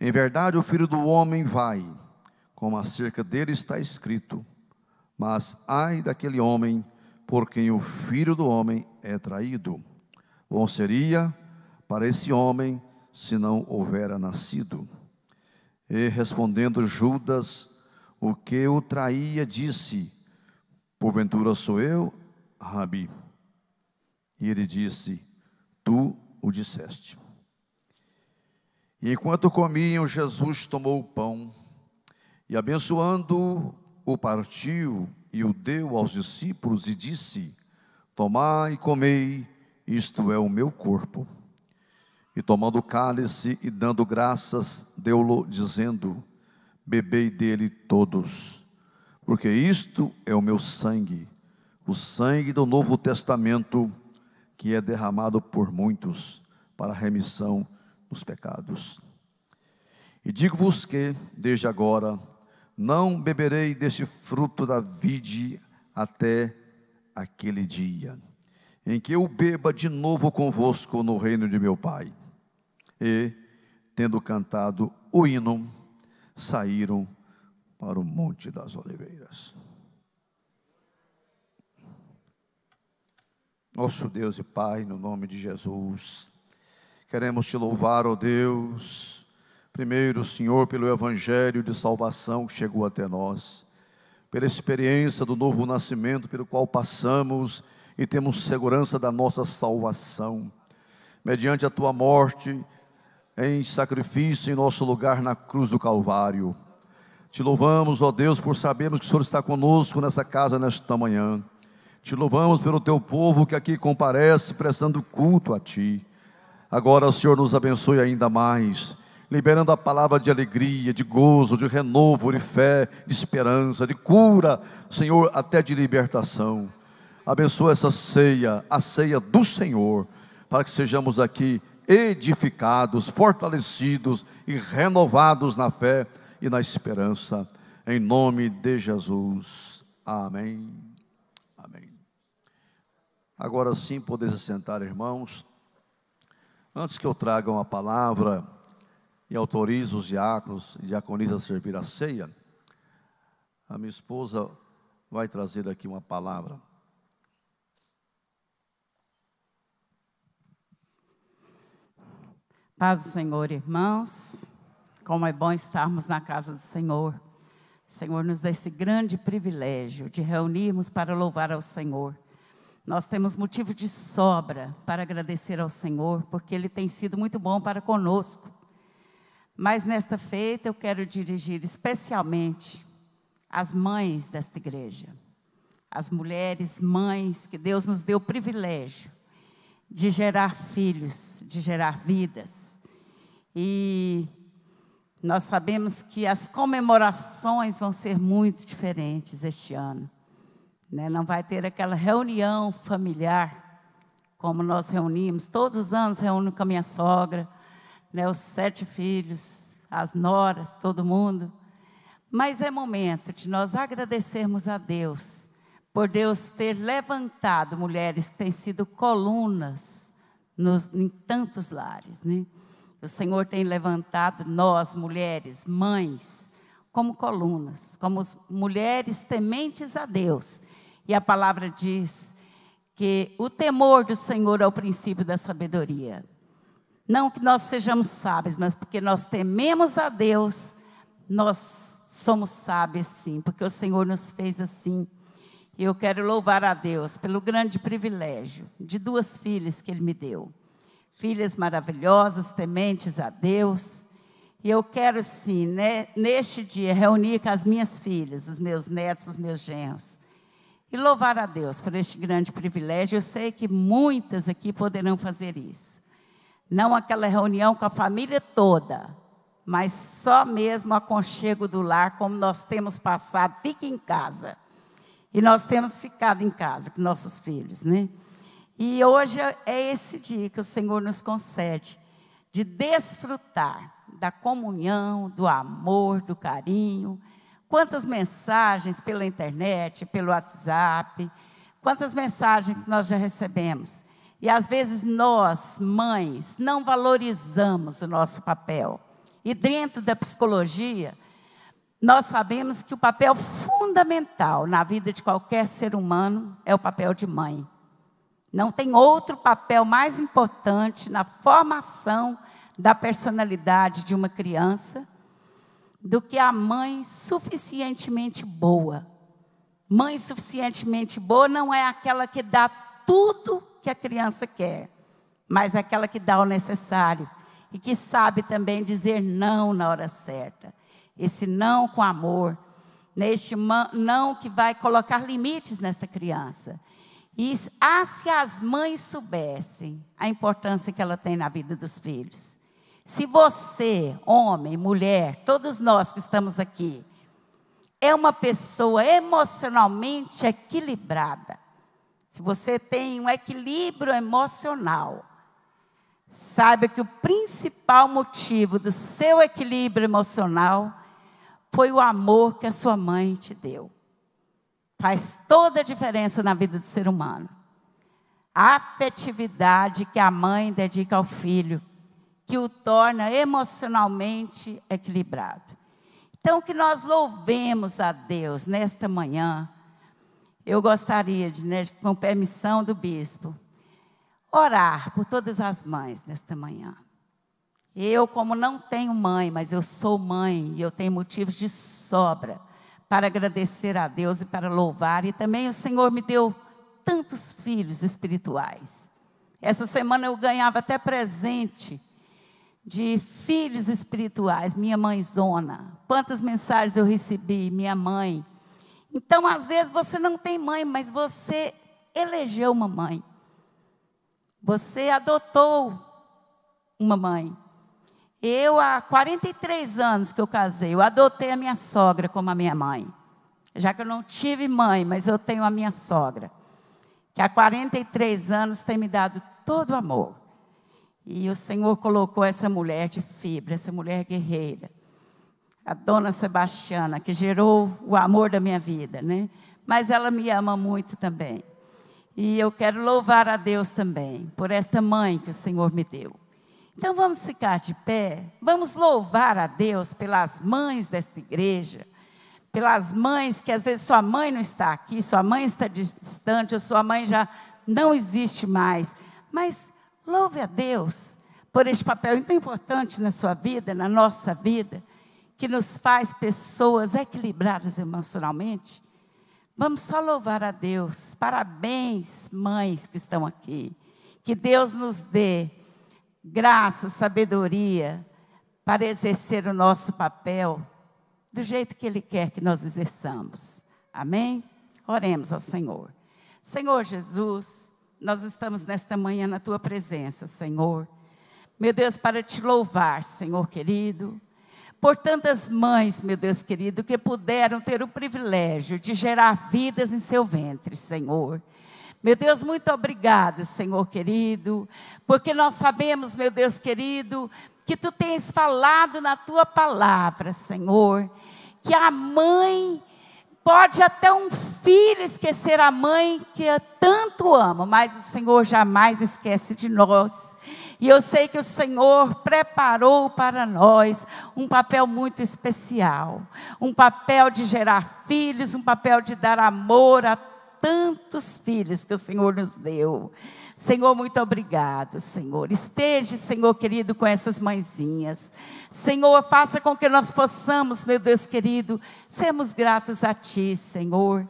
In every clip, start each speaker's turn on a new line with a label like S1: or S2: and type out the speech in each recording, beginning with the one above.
S1: Em verdade, o filho do homem vai, como acerca dele está escrito. Mas ai daquele homem por quem o filho do homem é traído. Bom seria para esse homem se não houvera nascido. E respondendo Judas, o que o traía, disse: Porventura sou eu, Rabi. E ele disse: Tu o disseste enquanto comiam, Jesus tomou o pão e, abençoando, o partiu e o deu aos discípulos e disse: Tomai e comei, isto é o meu corpo. E tomando o cálice e dando graças, deu-lo, dizendo: Bebei dele todos, porque isto é o meu sangue, o sangue do Novo Testamento, que é derramado por muitos para a remissão dos pecados. E digo-vos que, desde agora, não beberei deste fruto da vide até aquele dia, em que eu beba de novo convosco no reino de meu Pai. E, tendo cantado o hino, saíram para o Monte das Oliveiras. Nosso Deus e Pai, no nome de Jesus, Queremos te louvar, ó oh Deus. Primeiro, Senhor, pelo evangelho de salvação que chegou até nós, pela experiência do novo nascimento pelo qual passamos e temos segurança da nossa salvação. Mediante a tua morte em sacrifício em nosso lugar na cruz do Calvário. Te louvamos, ó Deus, por sabermos que o Senhor está conosco nessa casa nesta manhã. Te louvamos pelo teu povo que aqui comparece prestando culto a ti. Agora o Senhor nos abençoe ainda mais, liberando a palavra de alegria, de gozo, de renovo, de fé, de esperança, de cura, Senhor, até de libertação. Abençoa essa ceia, a ceia do Senhor, para que sejamos aqui edificados, fortalecidos e renovados na fé e na esperança. Em nome de Jesus. Amém. Amém. Agora sim, poder se sentar, irmãos. Antes que eu traga uma palavra e autorize os diáconos e diaconisas a servir a ceia, a minha esposa vai trazer aqui uma palavra.
S2: Paz do Senhor, irmãos. Como é bom estarmos na casa do Senhor. O Senhor nos dá esse grande privilégio de reunirmos para louvar ao Senhor. Nós temos motivo de sobra para agradecer ao Senhor, porque Ele tem sido muito bom para conosco. Mas nesta feita eu quero dirigir especialmente as mães desta igreja, as mulheres mães que Deus nos deu o privilégio de gerar filhos, de gerar vidas. E nós sabemos que as comemorações vão ser muito diferentes este ano. Né? Não vai ter aquela reunião familiar como nós reunimos. Todos os anos reúno com a minha sogra, né? os sete filhos, as noras, todo mundo. Mas é momento de nós agradecermos a Deus por Deus ter levantado mulheres que têm sido colunas nos, em tantos lares. Né? O Senhor tem levantado nós, mulheres, mães, como colunas, como mulheres tementes a Deus. E a palavra diz que o temor do Senhor é o princípio da sabedoria. Não que nós sejamos sábios, mas porque nós tememos a Deus, nós somos sábios sim, porque o Senhor nos fez assim. E eu quero louvar a Deus pelo grande privilégio de duas filhas que Ele me deu. Filhas maravilhosas, tementes a Deus, e eu quero, sim, né, neste dia, reunir com as minhas filhas, os meus netos, os meus genros. E louvar a Deus por este grande privilégio. Eu sei que muitas aqui poderão fazer isso. Não aquela reunião com a família toda, mas só mesmo o aconchego do lar, como nós temos passado. Fique em casa. E nós temos ficado em casa com nossos filhos, né? E hoje é esse dia que o Senhor nos concede de desfrutar da comunhão, do amor, do carinho. Quantas mensagens pela internet, pelo WhatsApp, quantas mensagens nós já recebemos. E às vezes nós, mães, não valorizamos o nosso papel. E dentro da psicologia, nós sabemos que o papel fundamental na vida de qualquer ser humano é o papel de mãe. Não tem outro papel mais importante na formação da personalidade de uma criança do que a mãe suficientemente boa. Mãe suficientemente boa não é aquela que dá tudo que a criança quer, mas é aquela que dá o necessário e que sabe também dizer não na hora certa. Esse não com amor, neste não que vai colocar limites nessa criança. E ah, se as mães soubessem a importância que ela tem na vida dos filhos. Se você, homem, mulher, todos nós que estamos aqui, é uma pessoa emocionalmente equilibrada, se você tem um equilíbrio emocional, saiba que o principal motivo do seu equilíbrio emocional foi o amor que a sua mãe te deu. Faz toda a diferença na vida do ser humano. A afetividade que a mãe dedica ao filho que o torna emocionalmente equilibrado. Então, que nós louvemos a Deus nesta manhã. Eu gostaria de, né, com permissão do bispo, orar por todas as mães nesta manhã. Eu, como não tenho mãe, mas eu sou mãe e eu tenho motivos de sobra para agradecer a Deus e para louvar. E também o Senhor me deu tantos filhos espirituais. Essa semana eu ganhava até presente de filhos espirituais, minha mãe zona. Quantas mensagens eu recebi, minha mãe. Então, às vezes você não tem mãe, mas você elegeu uma mãe. Você adotou uma mãe. Eu, há 43 anos que eu casei, eu adotei a minha sogra como a minha mãe. Já que eu não tive mãe, mas eu tenho a minha sogra, que há 43 anos tem me dado todo o amor. E o Senhor colocou essa mulher de fibra, essa mulher guerreira, a dona Sebastiana, que gerou o amor da minha vida, né? Mas ela me ama muito também. E eu quero louvar a Deus também por esta mãe que o Senhor me deu. Então vamos ficar de pé, vamos louvar a Deus pelas mães desta igreja, pelas mães que às vezes sua mãe não está aqui, sua mãe está distante, ou sua mãe já não existe mais, mas Louve a Deus por este papel tão importante na sua vida, na nossa vida, que nos faz pessoas equilibradas emocionalmente. Vamos só louvar a Deus. Parabéns, mães que estão aqui. Que Deus nos dê graça, sabedoria para exercer o nosso papel do jeito que Ele quer que nós exerçamos. Amém? Oremos ao Senhor. Senhor Jesus, nós estamos nesta manhã na tua presença, Senhor. Meu Deus, para te louvar, Senhor querido. Por tantas mães, meu Deus querido, que puderam ter o privilégio de gerar vidas em seu ventre, Senhor. Meu Deus, muito obrigado, Senhor querido, porque nós sabemos, meu Deus querido, que tu tens falado na tua palavra, Senhor, que a mãe Pode até um filho esquecer a mãe que tanto ama, mas o Senhor jamais esquece de nós. E eu sei que o Senhor preparou para nós um papel muito especial, um papel de gerar filhos, um papel de dar amor a tantos filhos que o Senhor nos deu. Senhor, muito obrigado, Senhor. Esteja, Senhor querido, com essas mãezinhas. Senhor, faça com que nós possamos, meu Deus querido, sermos gratos a Ti, Senhor.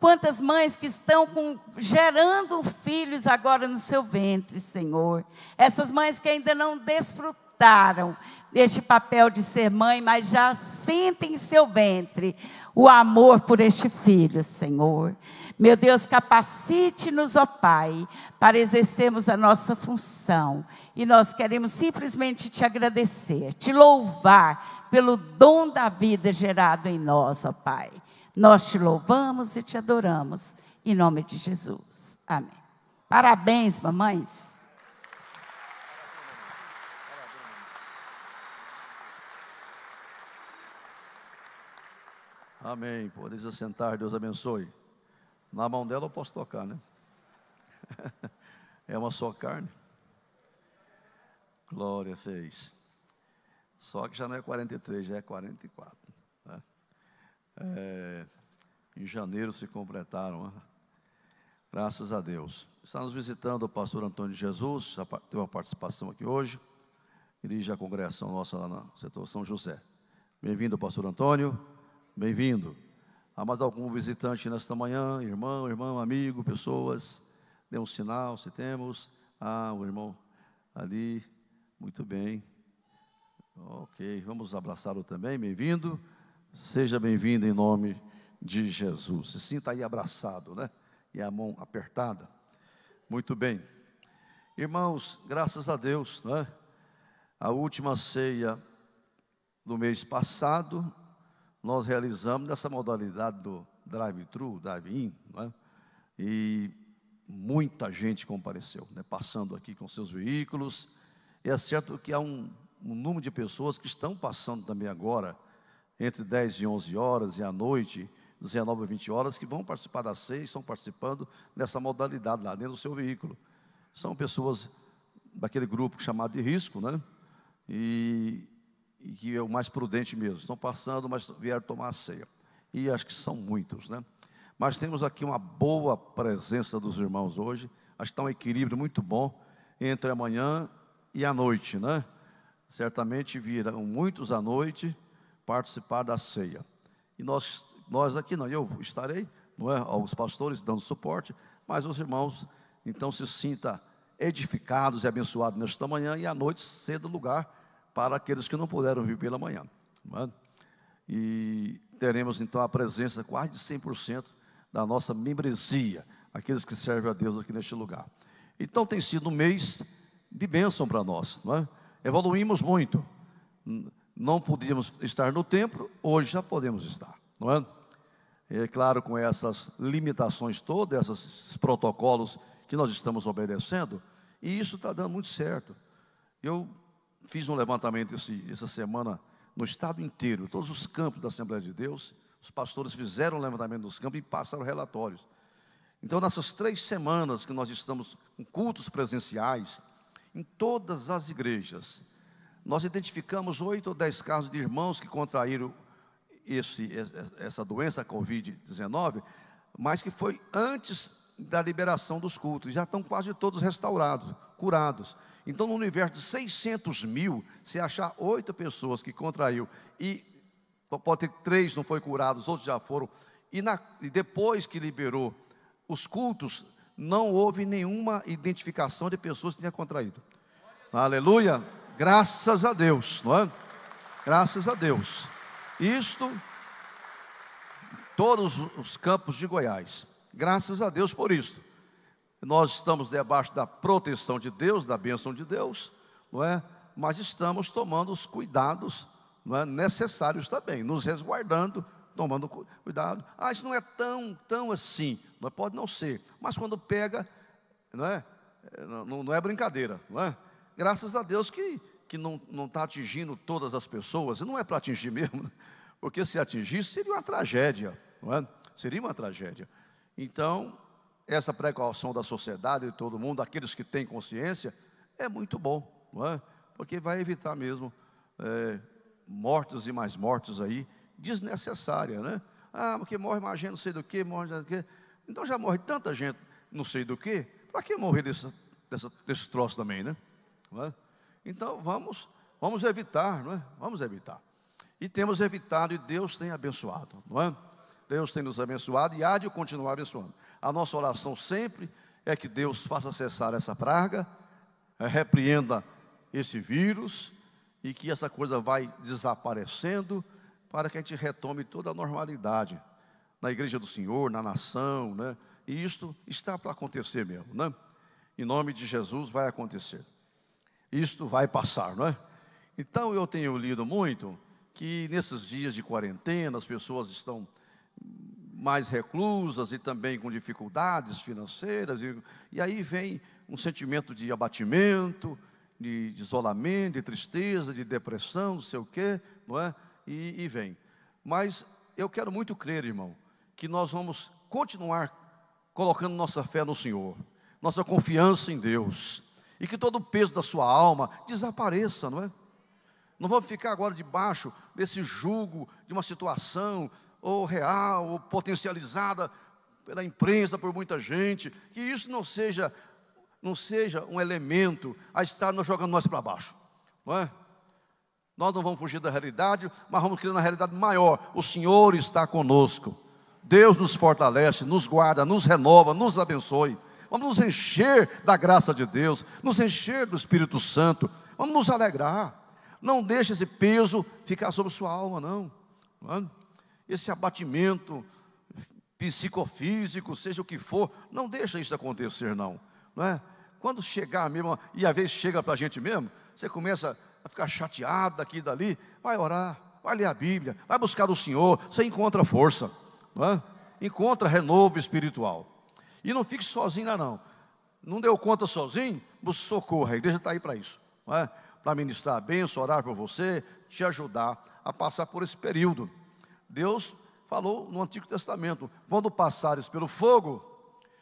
S2: Quantas mães que estão com, gerando filhos agora no seu ventre, Senhor. Essas mães que ainda não desfrutaram deste papel de ser mãe, mas já sentem em seu ventre o amor por este filho, Senhor. Meu Deus, capacite-nos, ó Pai, para exercermos a nossa função. E nós queremos simplesmente te agradecer, te louvar pelo dom da vida gerado em nós, ó Pai. Nós te louvamos e te adoramos, em nome de Jesus. Amém. Parabéns, mamães.
S1: Amém. se sentar. Deus abençoe. Na mão dela eu posso tocar, né? é uma só carne. Glória fez. Só que já não é 43, já é 44. Né? É, em janeiro se completaram. Né? Graças a Deus. Está nos visitando o pastor Antônio Jesus, já teve uma participação aqui hoje. Dirige a congregação nossa lá no setor São José. Bem-vindo, pastor Antônio. Bem-vindo. Há mais algum visitante nesta manhã? Irmão, irmão, amigo, pessoas? Dê um sinal se temos. Ah, o irmão ali. Muito bem. Ok, vamos abraçá-lo também. Bem-vindo. Seja bem-vindo em nome de Jesus. Se sinta aí abraçado, né? E a mão apertada. Muito bem. Irmãos, graças a Deus, né? A última ceia do mês passado, nós realizamos nessa modalidade do drive-thru, drive-in, é? e muita gente compareceu, né? passando aqui com seus veículos. E é certo que há um, um número de pessoas que estão passando também agora, entre 10 e 11 horas e à noite, 19 e 20 horas, que vão participar da ceia, estão participando nessa modalidade lá dentro do seu veículo. São pessoas daquele grupo chamado de risco, né? E e que é o mais prudente mesmo. Estão passando, mas vieram tomar a ceia. E acho que são muitos, né? Mas temos aqui uma boa presença dos irmãos hoje. Acho que está um equilíbrio muito bom entre a manhã e a noite, né? Certamente virão muitos à noite participar da ceia. E nós, nós aqui, não, eu estarei, não é? Alguns pastores dando suporte, mas os irmãos, então se sinta edificados e abençoados nesta manhã e à noite, cedo lugar para aqueles que não puderam vir pela manhã. É? E teremos então a presença quase de 100% da nossa membresia, aqueles que servem a Deus aqui neste lugar. Então tem sido um mês de bênção para nós, não é? Evoluímos muito. Não podíamos estar no templo, hoje já podemos estar, não é? É claro, com essas limitações todas, esses protocolos que nós estamos obedecendo, e isso está dando muito certo. Eu fiz um levantamento esse, essa semana no estado inteiro, todos os campos da Assembleia de Deus, os pastores fizeram um levantamento dos campos e passaram relatórios. Então, nessas três semanas que nós estamos com cultos presenciais, em todas as igrejas, nós identificamos oito ou dez casos de irmãos que contraíram esse, essa doença, a Covid-19, mas que foi antes da liberação dos cultos. Já estão quase todos restaurados, curados. Então, no universo de 600 mil, se achar oito pessoas que contraiu e pode ter três não foi curado, os outros já foram, e, na, e depois que liberou os cultos, não houve nenhuma identificação de pessoas que tinham contraído. Aleluia! Graças a Deus, não é? Graças a Deus. Isto todos os campos de Goiás. Graças a Deus por isso. Nós estamos debaixo da proteção de Deus, da bênção de Deus, não é? mas estamos tomando os cuidados não é? necessários também, nos resguardando, tomando cuidado. Ah, isso não é tão, tão assim, não é? pode não ser, mas quando pega, não é, é não, não é brincadeira, não é? Graças a Deus que, que não está atingindo todas as pessoas, não é para atingir mesmo, né? porque se atingisse seria uma tragédia, não é? Seria uma tragédia. Então, essa precaução da sociedade, de todo mundo, aqueles que têm consciência, é muito bom, não é? Porque vai evitar mesmo é, mortos e mais mortos aí, desnecessária, né? Ah, porque morre mais gente, não sei do que, morre não sei do que. Então já morre tanta gente, não sei do que, para que morrer desse, dessa, desse troço também, né? É? Então vamos, vamos evitar, não é? Vamos evitar. E temos evitado e Deus tem abençoado, não é? Deus tem nos abençoado e há de continuar abençoando. A nossa oração sempre é que Deus faça cessar essa praga, eh, repreenda esse vírus e que essa coisa vai desaparecendo para que a gente retome toda a normalidade na igreja do Senhor, na nação, né? E isto está para acontecer mesmo, né? Em nome de Jesus vai acontecer. Isto vai passar, não é? Então eu tenho lido muito que nesses dias de quarentena as pessoas estão mais reclusas e também com dificuldades financeiras, e, e aí vem um sentimento de abatimento, de, de, isolamento, de tristeza, de depressão, não sei o quê, não é? E, e vem. Mas eu quero muito crer, irmão, que nós vamos continuar colocando nossa fé no Senhor, nossa confiança em Deus, e que todo o peso da sua alma desapareça, não é? Não vamos ficar agora debaixo desse jugo de uma situação ou real, ou potencializada pela imprensa, por muita gente, que isso não seja, não seja um elemento a estar nos jogando nós para baixo, não é? Nós não vamos fugir da realidade, mas vamos criar uma realidade maior. O Senhor está conosco. Deus nos fortalece, nos guarda, nos renova, nos abençoe. Vamos nos encher da graça de Deus, nos encher do Espírito Santo. Vamos nos alegrar. Não deixe esse peso ficar sobre sua alma, não. não é? esse abatimento psicofísico, seja o que for, não deixa isso acontecer, não. não é? Quando chegar mesmo, e às vezes chega para a gente mesmo, você começa a ficar chateado daqui e dali, vai orar, vai ler a Bíblia, vai buscar o Senhor, você encontra força, não é? encontra renovo espiritual. E não fique sozinho lá, não. Não deu conta sozinho, busque socorro, a igreja está aí para isso. É? Para ministrar a bênção, orar por você, te ajudar a passar por esse período. Deus falou no Antigo Testamento: quando passares pelo fogo,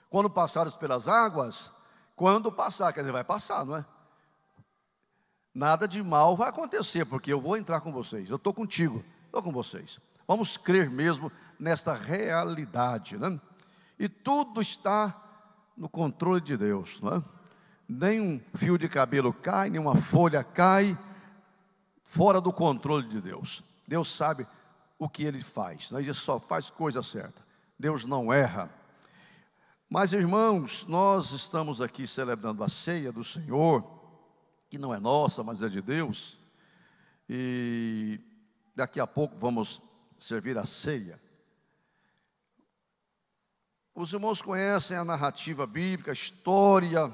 S1: quando passares pelas águas, quando passar, quer dizer, vai passar, não é? Nada de mal vai acontecer, porque eu vou entrar com vocês, eu estou contigo, estou com vocês. Vamos crer mesmo nesta realidade, né? E tudo está no controle de Deus, não é? Nenhum fio de cabelo cai, nenhuma folha cai, fora do controle de Deus. Deus sabe o que ele faz, né? ele só faz coisa certa. Deus não erra. Mas, irmãos, nós estamos aqui celebrando a ceia do Senhor, que não é nossa, mas é de Deus, e daqui a pouco vamos servir a ceia. Os irmãos conhecem a narrativa bíblica, a história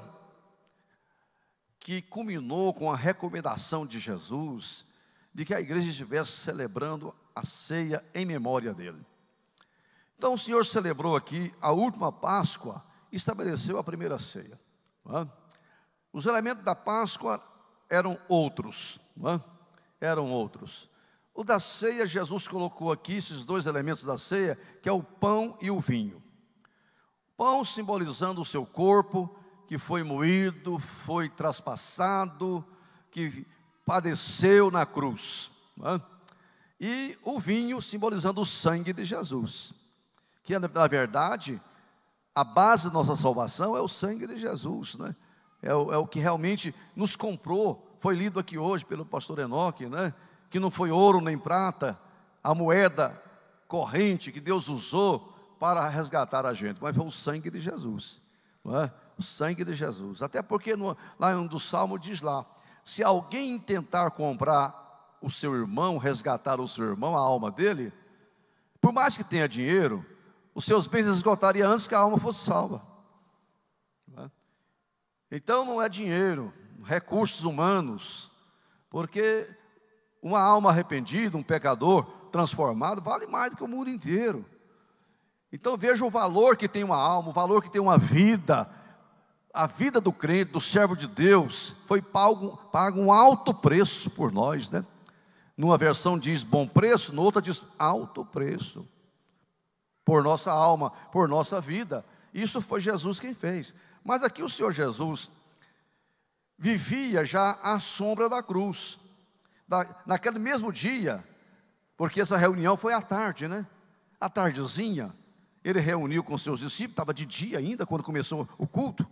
S1: que culminou com a recomendação de Jesus de que a igreja estivesse celebrando a ceia em memória dele. Então o Senhor celebrou aqui a última Páscoa e estabeleceu a primeira ceia. É? Os elementos da Páscoa eram outros, é? eram outros. O da ceia, Jesus colocou aqui esses dois elementos da ceia, que é o pão e o vinho. Pão simbolizando o seu corpo, que foi moído, foi traspassado, que padeceu na cruz. Né? E o vinho simbolizando o sangue de Jesus, que na verdade a base da nossa salvação é o sangue de Jesus, né? É o, é o, que realmente nos comprou. Foi lido aqui hoje pelo pastor Enoque, né? Que não foi ouro nem prata, a moeda corrente que Deus usou para resgatar a gente, mas foi o sangue de Jesus, é? O sangue de Jesus. Até porque no, lá em um dos salmos diz lá: se alguém tentar comprar o seu irmão, resgatar o seu irmão, a alma dele, por mais que tenha dinheiro, os seus bens esgotariam antes que a alma fosse salva. Né? Então não é dinheiro, recursos humanos, porque uma alma arrependida, um pecador transformado, vale mais do que o mundo inteiro. Então veja o valor que tem uma alma, o valor que tem uma vida, a vida do crente, do servo de Deus, foi pago, pago um alto preço por nós, né? Numa versão diz bom preço, na outra diz alto preço. Por nossa alma, por nossa vida. Isso foi Jesus quem fez. Mas aqui o Senhor Jesus vivia já à sombra da cruz. naquele mesmo dia, porque essa reunião foi à tarde, né? À tardezinha, ele reuniu com seus discípulos, estava de dia ainda quando começou o culto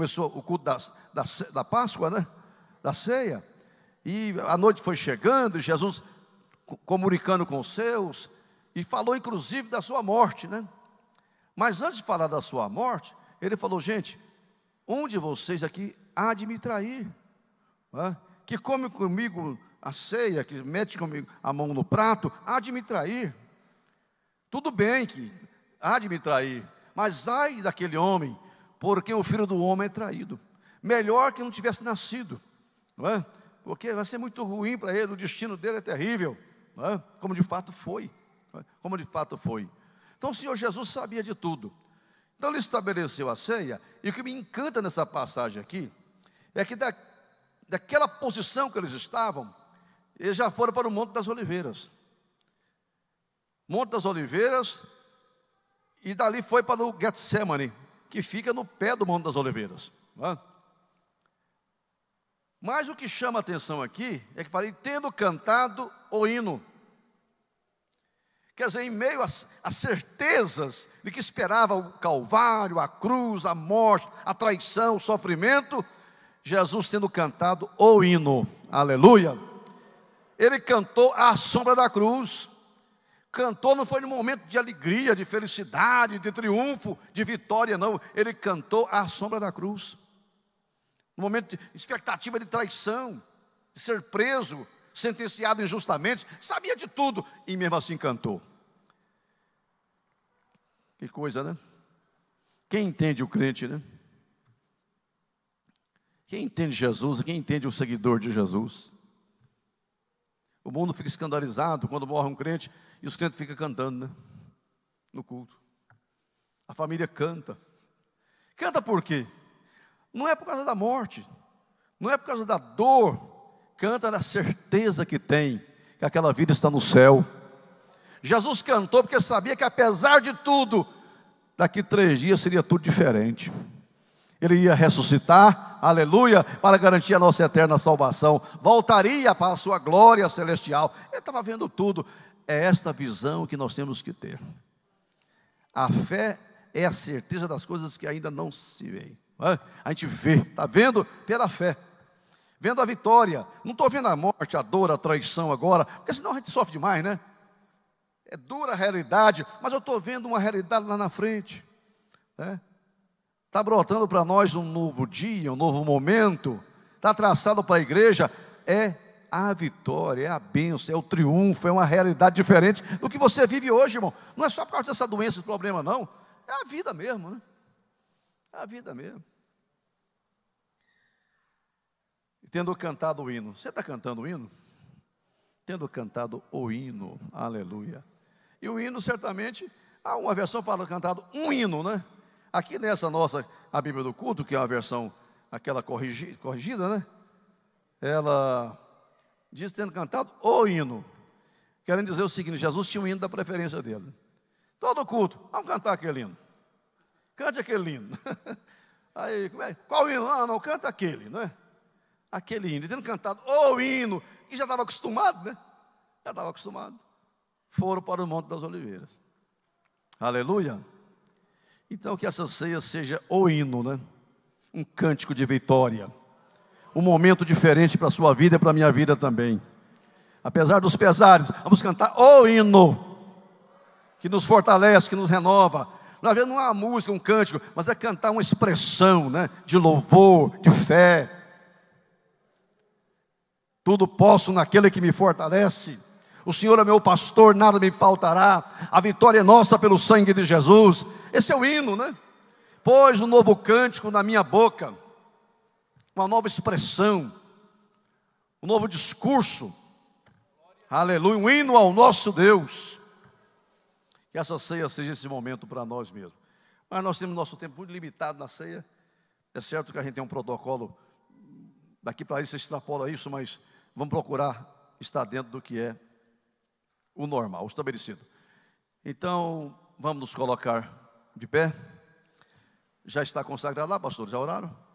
S1: começou o culto da, da, da Páscoa, né? Da ceia. E a noite foi chegando, Jesus comunicando com os seus, e falou inclusive da sua morte, né? Mas antes de falar da sua morte, ele falou: gente, um de vocês aqui há de me trair, né? que come comigo a ceia, que mete comigo a mão no prato, há de me trair. Tudo bem que há de me trair, mas ai daquele homem porque o filho do homem é traído. Melhor que não tivesse nascido, não é? porque vai ser muito ruim para ele, o destino dele é terrível, é? como de fato foi. É? Como de fato foi. Então o Senhor Jesus sabia de tudo. Então ele estabeleceu a ceia, e o que me encanta nessa passagem aqui é que da, daquela posição que eles estavam, eles já foram para o Monte das Oliveiras. Monte das Oliveiras, e dali foi para o Getsemane, que fica no pé do Monte das Oliveiras. É? Mas o que chama a atenção aqui é que falei, tendo cantado o hino. Quer dizer, em meio às, às certezas de que esperava o Calvário, a cruz, a morte, a traição, o sofrimento, Jesus tendo cantado o hino, aleluia, ele cantou à sombra da cruz, Cantou não foi no momento de alegria, de felicidade, de triunfo, de vitória, não. Ele cantou à sombra da cruz. No momento de expectativa de traição, de ser preso, sentenciado injustamente, sabia de tudo e mesmo assim cantou. Que coisa, né? Quem entende o crente, né? Quem entende Jesus, quem entende o seguidor de Jesus? O mundo fica escandalizado quando morre um crente e os crentes ficam cantando né? no culto. A família canta. Canta por quê? Não é por causa da morte, não é por causa da dor. Canta na certeza que tem que aquela vida está no céu. Jesus cantou porque sabia que apesar de tudo, daqui três dias seria tudo diferente. Ele ia ressuscitar, aleluia, para garantir a nossa eterna salvação. Voltaria para a sua glória celestial. Ele estava vendo tudo. É esta visão que nós temos que ter. A fé é a certeza das coisas que ainda não se veem. A gente vê, está vendo pela fé, vendo a vitória. Não estou vendo a morte, a dor, a traição agora, porque senão a gente sofre demais, né? É dura a realidade, mas eu estou vendo uma realidade lá na frente. Né? está brotando para nós um novo dia, um novo momento, está traçado para a igreja, é a vitória, é a bênção, é o triunfo, é uma realidade diferente do que você vive hoje, irmão. Não é só por causa dessa doença, esse problema, não. É a vida mesmo, né? É a vida mesmo. E tendo cantado o hino, você está cantando o hino? Tendo cantado o hino, aleluia. E o hino, certamente, há uma versão fala cantado um hino, né? Aqui nessa nossa, a Bíblia do culto, que é uma versão, aquela corrigida, corrigida né? Ela diz tendo cantado o hino. Querem dizer o seguinte: Jesus tinha um hino da preferência dele. Todo culto, vamos cantar aquele hino. Cante aquele hino. Aí, é? qual hino? Ah, não, canta aquele, não é? Aquele hino. E tendo cantado o hino, que já estava acostumado, né? Já estava acostumado. Foram para o Monte das Oliveiras. Aleluia. Então, que essa ceia seja o hino, né? Um cântico de vitória. Um momento diferente para a sua vida e para a minha vida também. Apesar dos pesares, vamos cantar o hino que nos fortalece, que nos renova. Às vezes não é uma música, um cântico, mas é cantar uma expressão né, de louvor, de fé. Tudo posso naquele que me fortalece. O Senhor é meu pastor, nada me faltará. A vitória é nossa pelo sangue de Jesus. Esse é o hino, né? Pois um novo cântico na minha boca, uma nova expressão, um novo discurso. Aleluia, um hino ao nosso Deus. Que essa ceia seja esse momento para nós mesmos. Mas nós temos nosso tempo muito limitado na ceia. É certo que a gente tem um protocolo, daqui para aí você extrapola isso, mas vamos procurar estar dentro do que é o normal, o estabelecido. Então, vamos nos colocar de pé. Já está consagrado lá, pastor? Já oraram?